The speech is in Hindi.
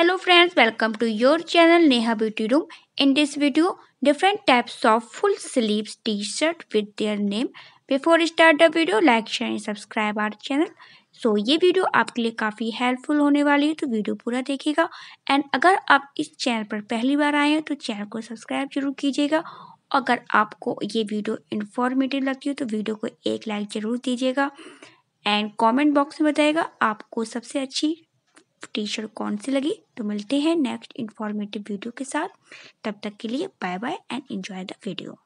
hello friends welcome to your channel Neha beauty room in this video different types of full sleeve T shirt with their name before start the video like share and subscribe our channel so ये वीडियो आपके लिए काफ़ी हेल्पफुल होने वाली है तो वीडियो पूरा देखिएगा एंड अगर आप इस चैनल पर पहली बार आए हैं तो चैनल को सब्सक्राइब जरूर कीजिएगा अगर आपको ये वीडियो इन्फॉर्मेटिव लगती हो तो वीडियो को एक लाइक ज़रूर दीजिएगा एंड कॉमेंट बॉक्स में बताइएगा आपको सबसे अच्छी टी शर्ट कौन सी लगी तो मिलते हैं नेक्स्ट इन्फॉर्मेटिव वीडियो के साथ तब तक के लिए bye bye and enjoy the video